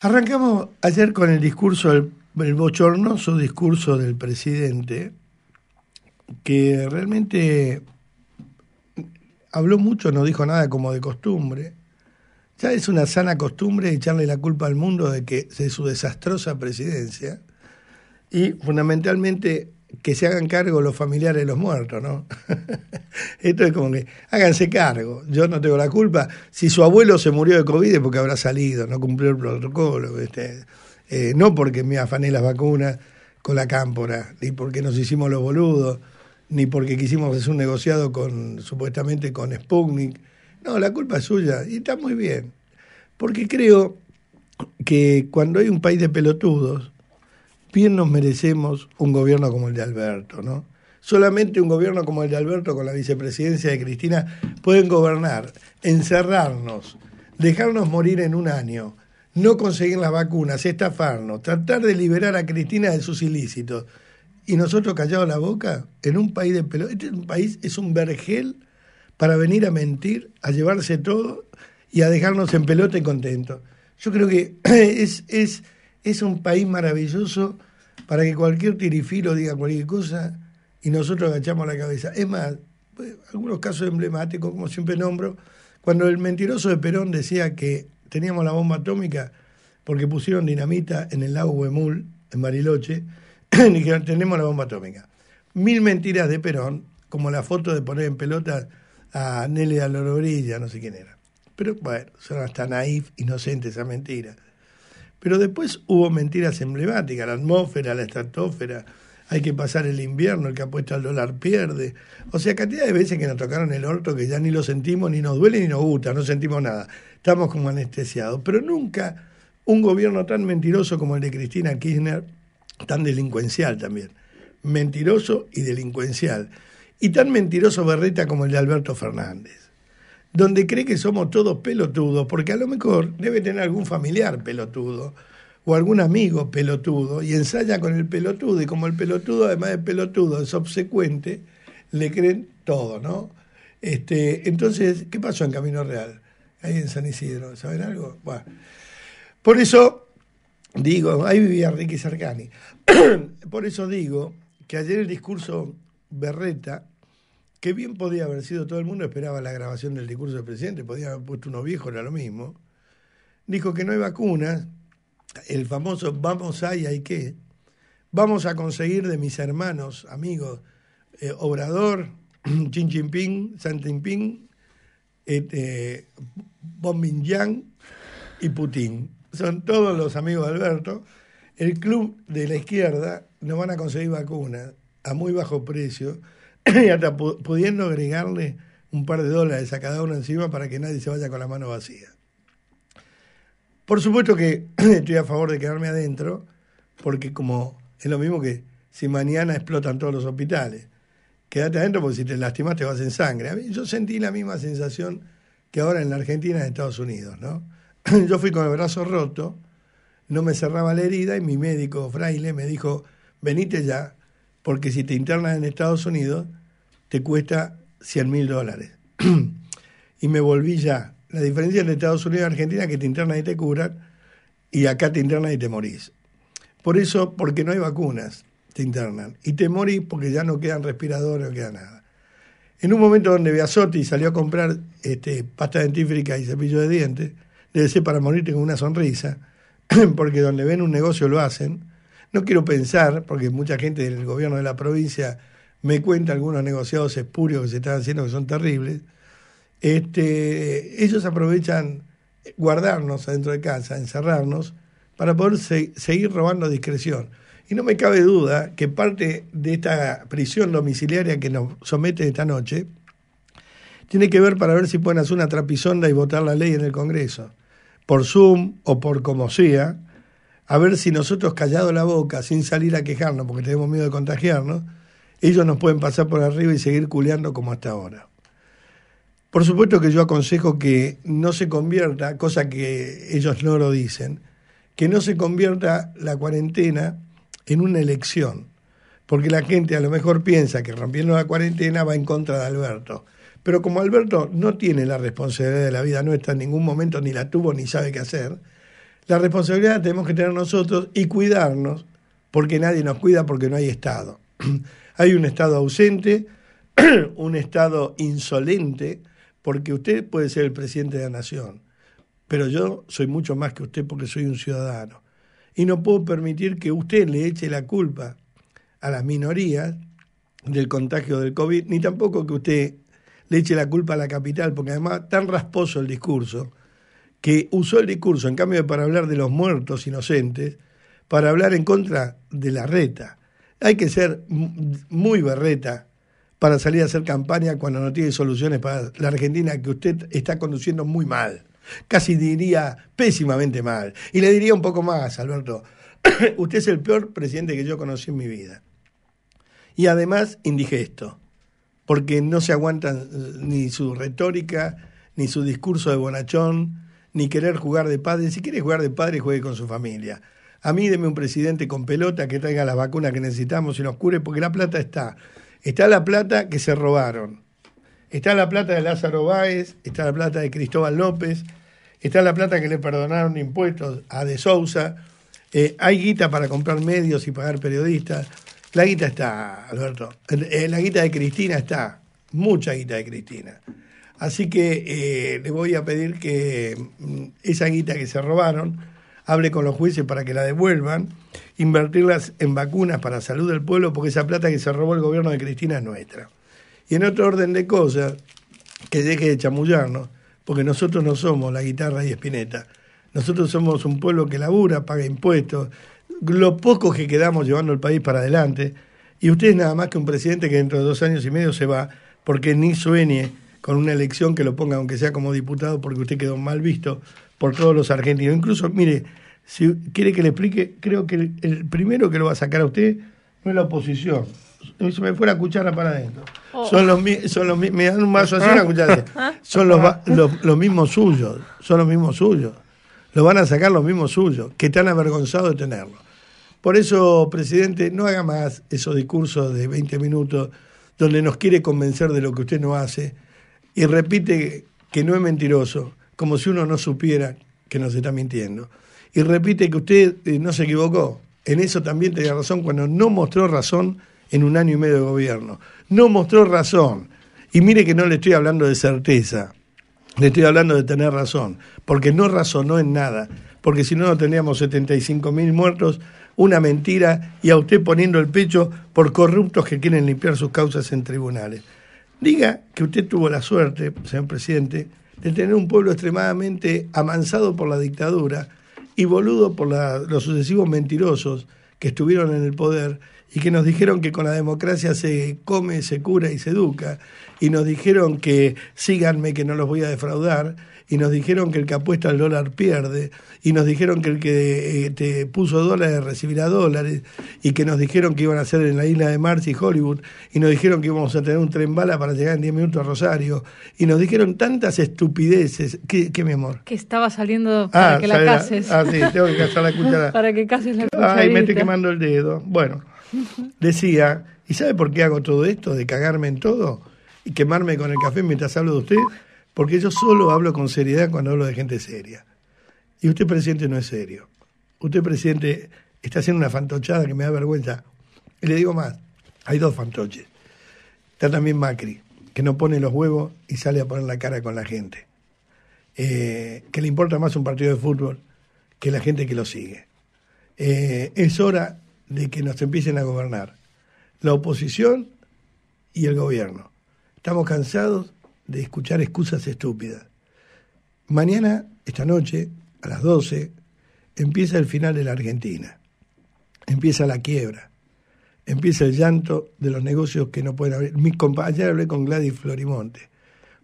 Arrancamos ayer con el discurso, el, bochornoso discurso del presidente, que realmente habló mucho, no dijo nada como de costumbre. Ya es una sana costumbre echarle la culpa al mundo de que de su desastrosa presidencia y fundamentalmente que se hagan cargo los familiares de los muertos, ¿no? Esto es como que háganse cargo, yo no tengo la culpa. Si su abuelo se murió de COVID es porque habrá salido, no cumplió el protocolo, este, eh, no porque me afané las vacunas con la cámpora, ni porque nos hicimos los boludos, ni porque quisimos hacer un negociado con supuestamente con Sputnik. No, la culpa es suya y está muy bien. Porque creo que cuando hay un país de pelotudos, bien nos merecemos un gobierno como el de Alberto, ¿no? Solamente un gobierno como el de Alberto con la vicepresidencia de Cristina pueden gobernar, encerrarnos, dejarnos morir en un año, no conseguir las vacunas, estafarnos, tratar de liberar a Cristina de sus ilícitos. Y nosotros callados la boca en un país de pelote, Este un país, es un vergel para venir a mentir, a llevarse todo y a dejarnos en pelota y contentos. Yo creo que es es un país maravilloso para que cualquier tirifilo diga cualquier cosa y nosotros agachamos la cabeza. Es más, pues, algunos casos emblemáticos, como siempre nombro, cuando el mentiroso de Perón decía que teníamos la bomba atómica porque pusieron dinamita en el lago Huemul, en Bariloche, y que tenemos la bomba atómica. Mil mentiras de Perón, como la foto de poner en pelota a Nelly de no sé quién era. Pero bueno, son hasta naif, inocentes esas mentiras. Pero después hubo mentiras emblemáticas, la atmósfera, la estratosfera, hay que pasar el invierno, el que apuesta al dólar pierde. O sea, cantidad de veces que nos tocaron el orto que ya ni lo sentimos, ni nos duele, ni nos gusta, no sentimos nada. Estamos como anestesiados. Pero nunca un gobierno tan mentiroso como el de Cristina Kirchner, tan delincuencial también. Mentiroso y delincuencial. Y tan mentiroso Berreta como el de Alberto Fernández donde cree que somos todos pelotudos, porque a lo mejor debe tener algún familiar pelotudo o algún amigo pelotudo y ensaya con el pelotudo y como el pelotudo además de pelotudo es obsecuente, le creen todo, ¿no? Este, entonces, ¿qué pasó en Camino Real? Ahí en San Isidro, ¿saben algo? Bueno, por eso digo, ahí vivía Ricky Sarcani, por eso digo que ayer el discurso Berreta que bien podía haber sido todo el mundo, esperaba la grabación del discurso del presidente, podía haber puesto unos viejos, era lo mismo. Dijo que no hay vacunas, el famoso vamos y hay que. Vamos a conseguir de mis hermanos, amigos, eh, Obrador, Xi Jinping, San Jinping, eh, Min Yang y Putin. Son todos los amigos de Alberto. El club de la izquierda nos van a conseguir vacunas a muy bajo precio y hasta pudiendo agregarle un par de dólares a cada uno encima para que nadie se vaya con la mano vacía. Por supuesto que estoy a favor de quedarme adentro, porque como es lo mismo que si mañana explotan todos los hospitales, quédate adentro porque si te lastimas te vas en sangre. yo sentí la misma sensación que ahora en la Argentina y en Estados Unidos, ¿no? Yo fui con el brazo roto, no me cerraba la herida y mi médico fraile me dijo, venite ya, porque si te internas en Estados Unidos, te cuesta 100 mil dólares. y me volví ya. La diferencia entre Estados Unidos y Argentina es que te internas y te curan, y acá te internas y te morís. Por eso, porque no hay vacunas, te internan. Y te morís porque ya no quedan respiradores, no queda nada. En un momento donde Beazotti salió a comprar este, pasta dentífrica y cepillo de dientes, debe ser para morirte con una sonrisa, porque donde ven un negocio lo hacen, no quiero pensar, porque mucha gente del gobierno de la provincia me cuenta algunos negociados espurios que se están haciendo que son terribles. Este, ellos aprovechan guardarnos adentro de casa, encerrarnos, para poder seguir robando discreción. Y no me cabe duda que parte de esta prisión domiciliaria que nos somete esta noche tiene que ver para ver si pueden hacer una trapisonda y votar la ley en el Congreso, por Zoom o por como sea, a ver si nosotros callados la boca, sin salir a quejarnos porque tenemos miedo de contagiarnos, ellos nos pueden pasar por arriba y seguir culeando como hasta ahora. Por supuesto que yo aconsejo que no se convierta, cosa que ellos no lo dicen, que no se convierta la cuarentena en una elección, porque la gente a lo mejor piensa que rompiendo la cuarentena va en contra de Alberto. Pero como Alberto no tiene la responsabilidad de la vida nuestra en ningún momento, ni la tuvo, ni sabe qué hacer, la responsabilidad tenemos que tener nosotros y cuidarnos, porque nadie nos cuida porque no hay Estado. hay un Estado ausente, un Estado insolente, porque usted puede ser el presidente de la nación, pero yo soy mucho más que usted porque soy un ciudadano. Y no puedo permitir que usted le eche la culpa a las minorías del contagio del COVID, ni tampoco que usted le eche la culpa a la capital, porque además tan rasposo el discurso que usó el discurso, en cambio, para hablar de los muertos inocentes, para hablar en contra de la reta. Hay que ser muy berreta para salir a hacer campaña cuando no tiene soluciones para la Argentina que usted está conduciendo muy mal. Casi diría pésimamente mal. Y le diría un poco más, Alberto. usted es el peor presidente que yo conocí en mi vida. Y además indigesto, porque no se aguantan eh, ni su retórica, ni su discurso de bonachón, ni querer jugar de padre. Si quiere jugar de padre, juegue con su familia. A mí deme un presidente con pelota que traiga las vacunas que necesitamos y nos cure, porque la plata está. Está la plata que se robaron. Está la plata de Lázaro Báez, está la plata de Cristóbal López, está la plata que le perdonaron impuestos a De Sousa. Eh, hay guita para comprar medios y pagar periodistas. La guita está, Alberto. Eh, la guita de Cristina está. Mucha guita de Cristina. Así que eh, le voy a pedir que mm, esa guita que se robaron hable con los jueces para que la devuelvan, invertirlas en vacunas para salud del pueblo, porque esa plata que se robó el gobierno de Cristina es nuestra. Y en otro orden de cosas, que deje de chamullarnos, porque nosotros no somos la guitarra y espineta. Nosotros somos un pueblo que labura, paga impuestos, lo poco que quedamos llevando el país para adelante, y usted es nada más que un presidente que dentro de dos años y medio se va porque ni sueñe con una elección que lo ponga, aunque sea como diputado, porque usted quedó mal visto por todos los argentinos. Incluso, mire, si quiere que le explique, creo que el, primero que lo va a sacar a usted no es la oposición. Eh, se me fue la cuchara para adentro. Oh. Son los, son me dan un vaso así, una cuchara. Son los, mismos suyos, son los mismos suyos. Lo van a sacar los mismos suyos, que están avergonzados de tenerlo. Por eso, presidente, no haga más esos discursos de 20 minutos donde nos quiere convencer de lo que usted no hace y repite que no es mentiroso, como si uno no supiera que nos está mintiendo. Y repite que usted eh, no se equivocó. En eso también tenía razón cuando no mostró razón en un año y medio de gobierno. No mostró razón. Y mire que no le estoy hablando de certeza, le estoy hablando de tener razón, porque no razonó en nada, porque si no, no tendríamos 75 mil muertos, una mentira y a usted poniendo el pecho por corruptos que quieren limpiar sus causas en tribunales. Diga que usted tuvo la suerte, señor presidente, de tener un pueblo extremadamente amansado por la dictadura y boludo por la, los sucesivos mentirosos que estuvieron en el poder y que nos dijeron que con la democracia se come, se cura y se educa, y nos dijeron que síganme, que no los voy a defraudar, y nos dijeron que el que apuesta al dólar pierde, y nos dijeron que el que eh, te puso dólares recibirá dólares, y que nos dijeron que iban a ser en la isla de Mars y Hollywood, y nos dijeron que íbamos a tener un tren bala para llegar en 10 minutos a Rosario, y nos dijeron tantas estupideces. ¿Qué, qué mi amor? Que estaba saliendo ah, para que la cases. Ah, sí, tengo que casar la cuchara. para que cases la cuchara. Ay, me estoy quemando el dedo. Bueno decía, ¿y sabe por qué hago todo esto de cagarme en todo y quemarme con el café mientras hablo de usted? Porque yo solo hablo con seriedad cuando hablo de gente seria. Y usted, presidente, no es serio. Usted, presidente, está haciendo una fantochada que me da vergüenza. Y le digo más, hay dos fantoches. Está también Macri, que no pone los huevos y sale a poner la cara con la gente. Eh, que le importa más un partido de fútbol que la gente que lo sigue. Eh, es hora de que nos empiecen a gobernar. La oposición y el gobierno. Estamos cansados de escuchar excusas estúpidas. Mañana, esta noche, a las 12, empieza el final de la Argentina. Empieza la quiebra. Empieza el llanto de los negocios que no pueden abrir. Mi ayer hablé con Gladys Florimonte.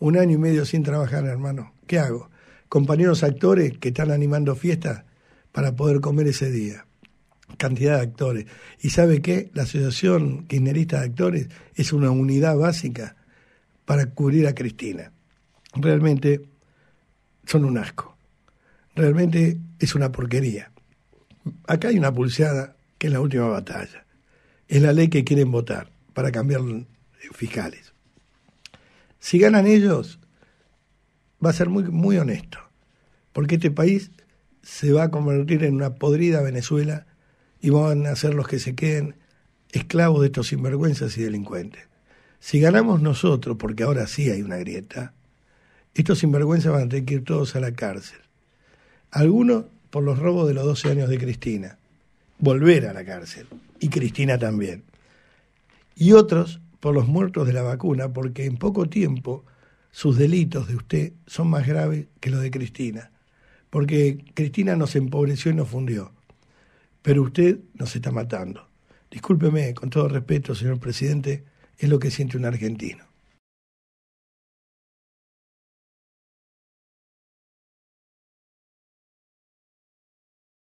Un año y medio sin trabajar, hermano. ¿Qué hago? Compañeros actores que están animando fiestas para poder comer ese día cantidad de actores. ¿Y sabe qué? La Asociación Kirchnerista de Actores es una unidad básica para cubrir a Cristina. Realmente son un asco. Realmente es una porquería. Acá hay una pulseada que es la última batalla. Es la ley que quieren votar para cambiar fiscales. Si ganan ellos, va a ser muy, muy honesto, porque este país se va a convertir en una podrida Venezuela y van a ser los que se queden esclavos de estos sinvergüenzas y delincuentes. Si ganamos nosotros, porque ahora sí hay una grieta, estos sinvergüenzas van a tener que ir todos a la cárcel. Algunos por los robos de los 12 años de Cristina, volver a la cárcel, y Cristina también. Y otros por los muertos de la vacuna, porque en poco tiempo sus delitos de usted son más graves que los de Cristina, porque Cristina nos empobreció y nos fundió pero usted nos está matando. Discúlpeme, con todo respeto, señor presidente, es lo que siente un argentino.